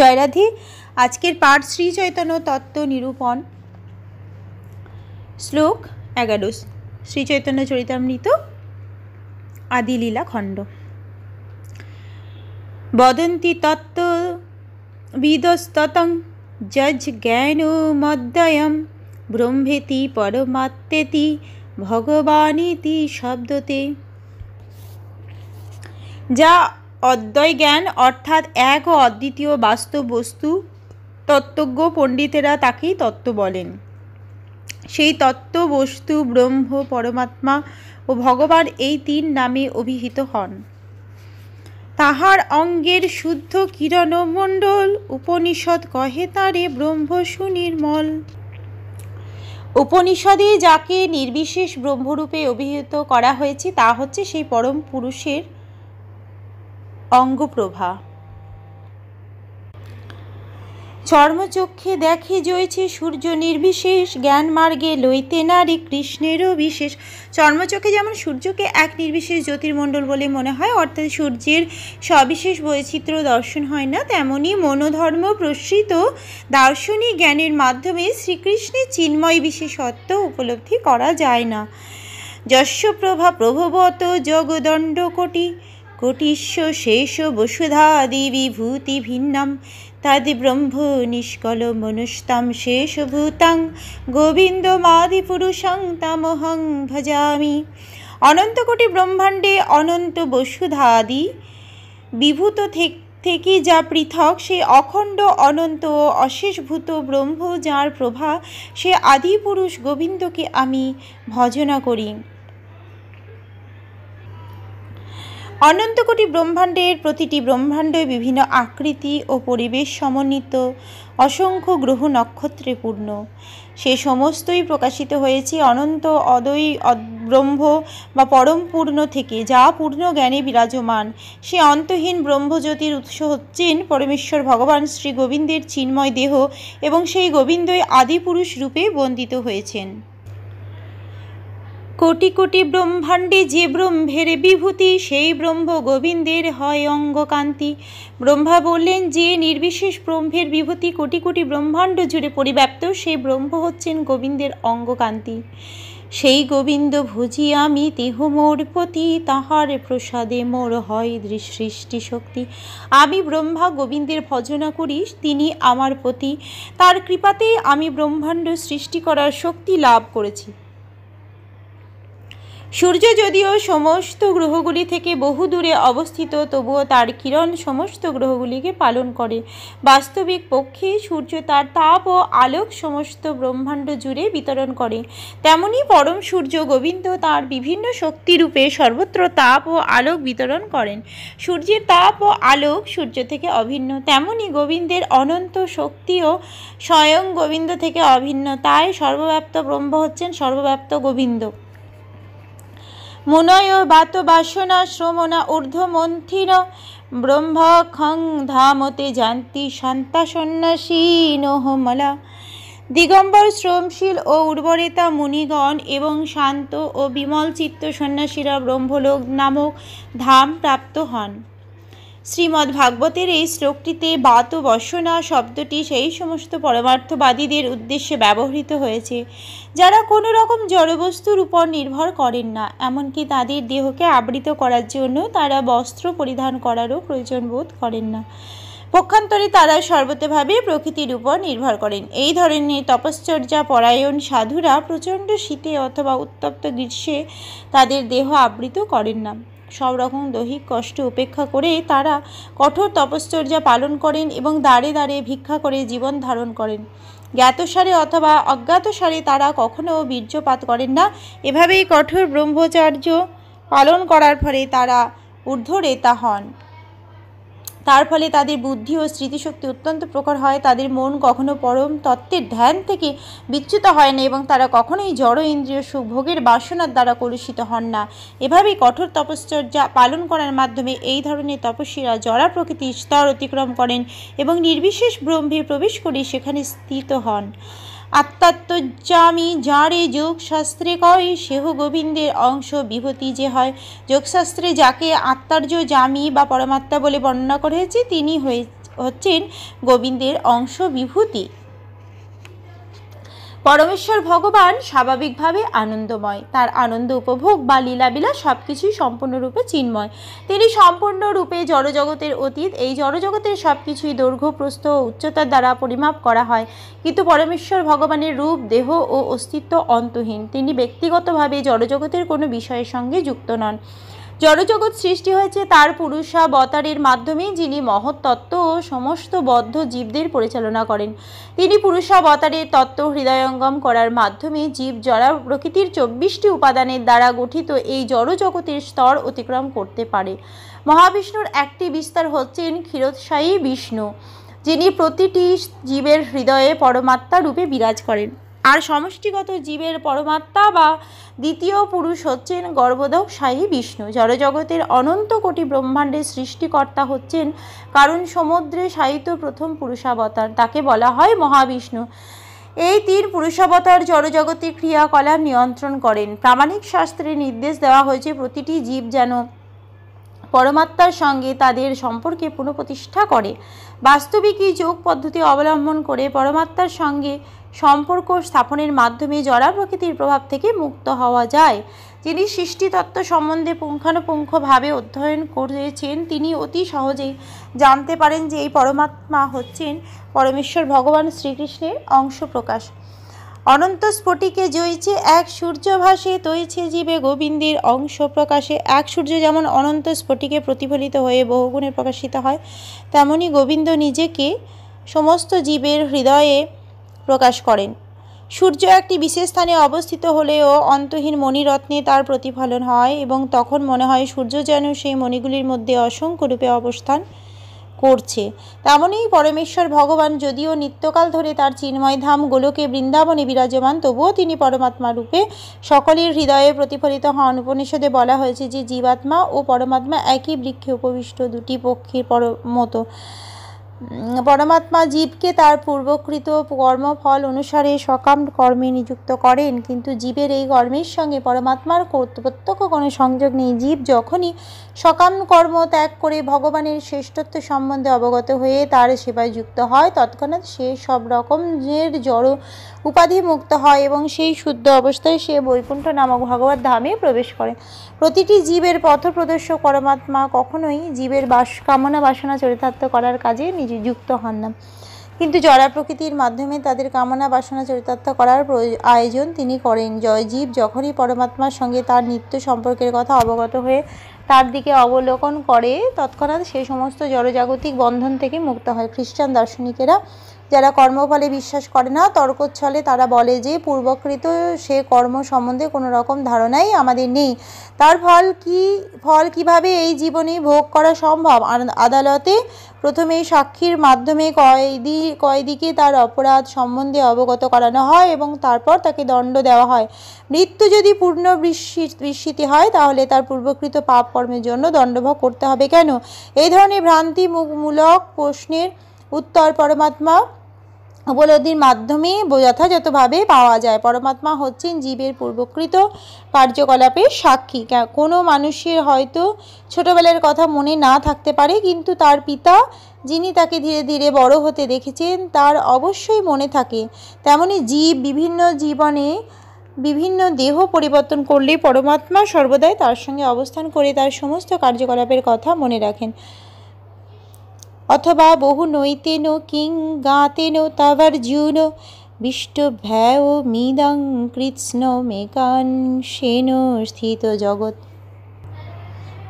জয়রাধি আজকের পাঠ শ্রী চৈতন্য তত্ত্ব নিরূপণ শ্লোক এগারো শ্রী চৈতন্য চরিতামৃত আদিলীলা খণ্ড বদন্তি তত্ত্ব বিদস্ততং জ্ঞান জ্ঞানমদ্দয়ম ব্রহ্মেতি পরমাত্মেতি ভগবানীতি শব্দতে যা অদ্বয় জ্ঞান অর্থাৎ এক ও অদ্বিতীয় বাস্তব বস্তু তত্ত্বজ্ঞ পণ্ডিতেরা তাকেই তত্ত্ব বলেন সেই তত্ত্ব বস্তু ব্রহ্ম পরমাত্মা ও ভগবান এই তিন নামে অভিহিত হন তাহার অঙ্গের শুদ্ধ কিরণমণ্ডল উপনিষদ কহে তারে ব্রহ্ম সুনির্মল উপনিষদে যাকে নির্বিশেষ ব্রহ্মরূপে অভিহিত করা হয়েছে তা হচ্ছে সেই পরম পুরুষের অঙ্গপ্রভা চর্মচক্ষে দেখে জয়েছে সূর্য নির্বিশেষ জ্ঞান মার্গে লইতে নারী কৃষ্ণেরও বিশেষ চর্মচক্ষে যেমন সূর্যকে এক নির্বিশেষ জ্যোতির্মণ্ডল বলে মনে হয় অর্থাৎ সূর্যের সবিশেষ বৈচিত্র্য দর্শন হয় না তেমনই মনোধর্ম প্রসৃত দার্শনিক জ্ঞানের মাধ্যমে শ্রীকৃষ্ণের চিন্ময় বিশেষত্ব উপলব্ধি করা যায় না যশ্বপ্রভা প্রভবত জগদণ্ডকটি কোটিশ্ব শেষ বসুধাদি বিভূতি ভিন্নম ব্রহ্ম নিষ্কল গোবিন্দ শেষভূতং পুরুষং তামহং ভজামি অনন্তকোটি ব্রহ্মাণ্ডে অনন্ত বসুধাদি বিভূত থেকে যা পৃথক সে অখণ্ড অনন্ত অশেষভূত ব্রহ্ম যার প্রভা সে আদিপুরুষ গোবিন্দকে আমি ভজনা করি অনন্তকোটি ব্রহ্মাণ্ডের প্রতিটি ব্রহ্মাণ্ড বিভিন্ন আকৃতি ও পরিবেশ সমন্বিত অসংখ্য গ্রহ নক্ষত্রে পূর্ণ সে সমস্তই প্রকাশিত হয়েছে অনন্ত অদৈ ব্রহ্ম বা পরম পূর্ণ থেকে যা পূর্ণ জ্ঞানে বিরাজমান সে অন্তহীন ব্রহ্মজ্যোতির উৎস হচ্ছেন পরমেশ্বর ভগবান শ্রী গোবিন্দের চিন্ময় দেহ এবং সেই গোবিন্দই আদিপুরুষ রূপে বন্দিত হয়েছেন কোটি কোটি ব্রহ্মাণ্ডে যে ব্রহ্মের বিভূতি সেই ব্রহ্ম গোবিন্দের হয় অঙ্গকান্তি ব্রহ্মা বললেন যে নির্বিশেষ ব্রহ্মের বিভূতি কোটি কোটি ব্রহ্মাণ্ড জুড়ে পরিব্যাপ্ত সেই ব্রহ্ম হচ্ছেন গোবিন্দের অঙ্গকান্তি সেই গোবিন্দ ভুজি আমি তেহ মোর পতি তাহার প্রসাদে মোর হয় সৃষ্টি শক্তি আমি ব্রহ্মা গোবিন্দের ভজনা করি তিনি আমার পতি তার কৃপাতেই আমি ব্রহ্মাণ্ড সৃষ্টি করার শক্তি লাভ করেছি সূর্য যদিও সমস্ত গ্রহগুলি থেকে বহু দূরে অবস্থিত তবুও তার কিরণ সমস্ত গ্রহগুলিকে পালন করে বাস্তবিক পক্ষে সূর্য তার তাপ ও আলোক সমস্ত ব্রহ্মাণ্ড জুড়ে বিতরণ করে তেমনি পরম সূর্য গোবিন্দ তার বিভিন্ন শক্তিরূপে সর্বত্র তাপ ও আলোক বিতরণ করেন সূর্যের তাপ ও আলোক সূর্য থেকে অভিন্ন তেমনি গোবিন্দের অনন্ত শক্তিও স্বয়ং গোবিন্দ থেকে অভিন্ন তাই সর্বব্যাপ্ত ব্রহ্ম হচ্ছেন সর্বব্যাপ্ত গোবিন্দ মুনয় বাত বাসনা শ্রমণা ঊর্ধ্বমন্থিন ব্রহ্মক্ষং ধামতে জান্তি শান্তা সন্ন্যাসী নহমলা দিগম্বর শ্রমশীল ও উর্বরেতা মুনিগণ এবং শান্ত ও বিমল চিত্ত সন্ন্যাসীরা ব্রহ্মলোক নামক ধাম প্রাপ্ত হন শ্রীমদ্ ভাগবতের এই শ্লোকটিতে বাত বসনা শব্দটি সেই সমস্ত পরমার্থবাদীদের উদ্দেশ্যে ব্যবহৃত হয়েছে যারা কোনো রকম জড়বস্তুর উপর নির্ভর করেন না এমনকি তাদের দেহকে আবৃত করার জন্য তারা বস্ত্র পরিধান করারও প্রয়োজন বোধ করেন না পক্ষান্তরে তারা সর্বতভাবে প্রকৃতির উপর নির্ভর করেন এই ধরনের তপশ্চর্যা পরায়ণ সাধুরা প্রচণ্ড শীতে অথবা উত্তপ্ত গ্রীষ্মে তাদের দেহ আবৃত করেন না সব রকম দৈহিক কষ্ট উপেক্ষা করে তারা কঠোর তপশ্চর্যা পালন করেন এবং দাঁড়ে দাঁড়ে ভিক্ষা করে জীবন ধারণ করেন জ্ঞাতসারে অথবা অজ্ঞাতসারে তারা কখনও বীর্যপাত করেন না এভাবেই কঠোর ব্রহ্মচার্য পালন করার ফলে তারা ঊর্ধ্বরেতা হন তার ফলে তাদের বুদ্ধি ও স্মৃতিশক্তি অত্যন্ত প্রখর হয় তাদের মন কখনো পরম তত্ত্বের ধ্যান থেকে বিচ্যুত হয় না এবং তারা কখনোই জড় ইন্দ্রিয় সুভোগের বাসনার দ্বারা কলুষিত হন না এভাবেই কঠোর তপশ্চর্যা পালন করার মাধ্যমে এই ধরনের তপস্বীরা জরা প্রকৃতির স্তর অতিক্রম করেন এবং নির্বিশেষ ব্রহ্মে প্রবেশ করে সেখানে স্থিত হন আত্মাত্মজ্জামি যাঁরে যোগ শাস্ত্রে কয় সেহ গোবিন্দের অংশ বিভূতি যে হয় যোগশাস্ত্রে যাকে আত্মার্য জামি বা পরমাত্মা বলে বর্ণনা করেছে তিনি হয়ে হচ্ছেন গোবিন্দের অংশ বিভূতি পরমেশ্বর ভগবান স্বাভাবিকভাবে আনন্দময় তার আনন্দ উপভোগ বা লীলাবিলা সব কিছুই সম্পূর্ণরূপে চিন্ময় তিনি সম্পূর্ণরূপে জড়জগতের অতীত এই জড়জগতের সব কিছুই দৈর্ঘ্য প্রস্থ উচ্চতার দ্বারা পরিমাপ করা হয় কিন্তু পরমেশ্বর ভগবানের রূপ দেহ ও অস্তিত্ব অন্তহীন তিনি ব্যক্তিগতভাবে জড়জগতের কোনো বিষয়ের সঙ্গে যুক্ত নন জড়জগৎ সৃষ্টি হয়েছে তার বতারের মাধ্যমে যিনি মহৎ তত্ত্ব ও সমস্ত বদ্ধ জীবদের পরিচালনা করেন তিনি পুরুষা বতারের তত্ত্ব হৃদয়ঙ্গম করার মাধ্যমে জীব জরা প্রকৃতির চব্বিশটি উপাদানের দ্বারা গঠিত এই জড়জগতের স্তর অতিক্রম করতে পারে মহাবিষ্ণুর একটি বিস্তার হচ্ছেন ক্ষীরোৎসায়ী বিষ্ণু যিনি প্রতিটি জীবের হৃদয়ে পরমাত্মা রূপে বিরাজ করেন আর সমষ্টিগত জীবের পরমাত্মা বা দ্বিতীয় পুরুষ হচ্ছেন গর্ভদাহ সাহী বিষ্ণু জড়জগতের অনন্ত কোটি ব্রহ্মাণ্ডের সৃষ্টিকর্তা হচ্ছেন কারণ সমুদ্রে সাহিত্য প্রথম পুরুষাবতার তাকে বলা হয় মহাবিষ্ণু এই তিন পুরুষাবতার জড়জগতে ক্রিয়াকলাপ নিয়ন্ত্রণ করেন প্রামাণিক শাস্ত্রে নির্দেশ দেওয়া হয়েছে প্রতিটি জীব যেন পরমাত্মার সঙ্গে তাদের সম্পর্কে পুনঃপ্রতিষ্ঠা করে বাস্তবিকই যোগ পদ্ধতি অবলম্বন করে পরমাত্মার সঙ্গে সম্পর্ক স্থাপনের মাধ্যমে জরা প্রকৃতির প্রভাব থেকে মুক্ত হওয়া যায় যিনি সৃষ্টিতত্ত্ব সম্বন্ধে পুঙ্খানুপুঙ্খভাবে অধ্যয়ন করেছেন তিনি অতি সহজেই জানতে পারেন যে এই পরমাত্মা হচ্ছেন পরমেশ্বর ভগবান শ্রীকৃষ্ণের অংশ প্রকাশ অনন্ত স্ফটিকে জয়ছে এক সূর্য ভাসে তৈছে জীবে গোবিন্দের অংশ প্রকাশে এক সূর্য যেমন অনন্ত স্ফটিকে প্রতিফলিত হয়ে বহুগুণে প্রকাশিত হয় তেমনি গোবিন্দ নিজেকে সমস্ত জীবের হৃদয়ে প্রকাশ করেন সূর্য একটি বিশেষ স্থানে অবস্থিত হলেও অন্তহীন মণিরত্নে তার প্রতিফলন হয় এবং তখন মনে হয় সূর্য যেন সেই মণিগুলির মধ্যে অসংখ্য রূপে অবস্থান করছে তেমনই পরমেশ্বর ভগবান যদিও নিত্যকাল ধরে তার চিন্ময় ধাম গোলকে বৃন্দাবনে বিরাজমান তবুও তিনি পরমাত্মা রূপে সকলের হৃদয়ে প্রতিফলিত হন উপনিষদে বলা হয়েছে যে জীবাত্মা ও পরমাত্মা একই বৃক্ষে উপবিষ্ট দুটি পক্ষীর পর মতো পরমাত্মা জীবকে তার পূর্বকৃত কর্মফল অনুসারে সকাম কর্মে নিযুক্ত করেন কিন্তু জীবের এই কর্মের সঙ্গে পরমাত্মার প্রত্যক্ষ কোনো সংযোগ নেই জীব যখনই সকাম কর্ম ত্যাগ করে ভগবানের শ্রেষ্ঠত্ব সম্বন্ধে অবগত হয়ে তার সেবায় যুক্ত হয় তৎক্ষণাৎ সে সব রকমের জড় উপাধি মুক্ত হয় এবং সেই শুদ্ধ অবস্থায় সে বৈকুণ্ঠ নামক ভগবত ধামে প্রবেশ করে প্রতিটি জীবের পথ প্রদর্শক পরমাত্মা কখনোই জীবের বাস কামনা বাসনা চরিতার্থ করার কাজে নিজ যুক্ত হন না কিন্তু জরা প্রকৃতির মাধ্যমে তাদের কামনা বাসনা চরিতার্থ করার আয়োজন তিনি করেন জয়জীব যখনই পরমাত্মার সঙ্গে তার নিত্য সম্পর্কের কথা অবগত হয়ে তার দিকে অবলোকন করে তৎক্ষণাৎ সেই সমস্ত জড়জাগতিক বন্ধন থেকে মুক্ত হয় খ্রিস্টান দার্শনিকেরা যারা কর্মফলে বিশ্বাস করে না তর্কচ্ছলে তারা বলে যে পূর্বকৃত সে কর্ম সম্বন্ধে কোনো রকম ধারণাই আমাদের নেই তার ফল কি ফল কিভাবে এই জীবনে ভোগ করা সম্ভব আদালতে প্রথমে সাক্ষীর মাধ্যমে কয়েদি কয়েদিকে তার অপরাধ সম্বন্ধে অবগত করানো হয় এবং তারপর তাকে দণ্ড দেওয়া হয় মৃত্যু যদি পূর্ণ বিস্মৃতি হয় তাহলে তার পূর্বকৃত পাপ কর্মের জন্য দণ্ডভোগ করতে হবে কেন এই ধরনের ভ্রান্তিমূলক প্রশ্নের উত্তর পরমাত্মা উপলব্ধির মাধ্যমে যথাযথভাবে পাওয়া যায় পরমাত্মা হচ্ছেন জীবের পূর্বকৃত কার্যকলাপের সাক্ষী কোনো মানুষের হয়তো ছোটবেলার কথা মনে না থাকতে পারে কিন্তু তার পিতা যিনি তাকে ধীরে ধীরে বড় হতে দেখেছেন তার অবশ্যই মনে থাকে তেমনি জীব বিভিন্ন জীবনে বিভিন্ন দেহ পরিবর্তন করলে পরমাত্মা সর্বদাই তার সঙ্গে অবস্থান করে তার সমস্ত কার্যকলাপের কথা মনে রাখেন অথবা বহু নৈতেন কিং গাতেন তাবার্জুন বিষ্টভ্যয় মিদং কৃষ্ণ মেকান সেন স্থিত জগৎ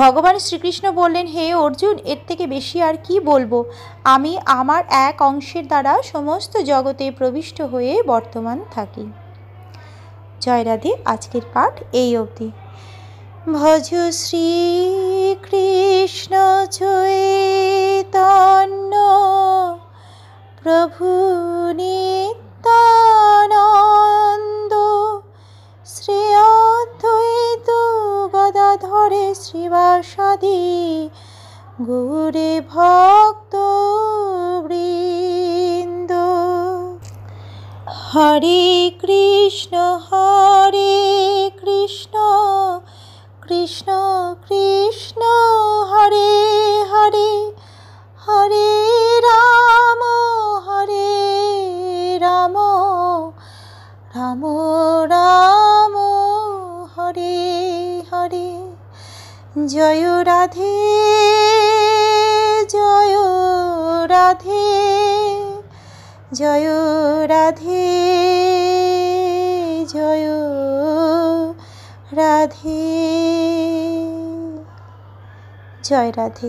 ভগবান শ্রীকৃষ্ণ বললেন হে অর্জুন এর থেকে বেশি আর কি বলবো আমি আমার এক অংশের দ্বারা সমস্ত জগতে প্রবিষ্ট হয়ে বর্তমান থাকি জয়রাধে আজকের পাঠ এই অবধি ভজ কৃষ্ণ চৈতন্য প্রভু নিতানন্দ শ্রী অদ্বৈত গদাধরে শ্রীবাসাদি গৌরে ভক্ত বৃন্দ হরে কৃষ্ণ হরে কৃষ্ণ কৃষ্ণ কৃষ্ণ হরে হরে হরে রাম হরে রাম রাম রাম হরে হরে জয় রাধে জয় রাধে জয় রাধে রাধে জয় রাধে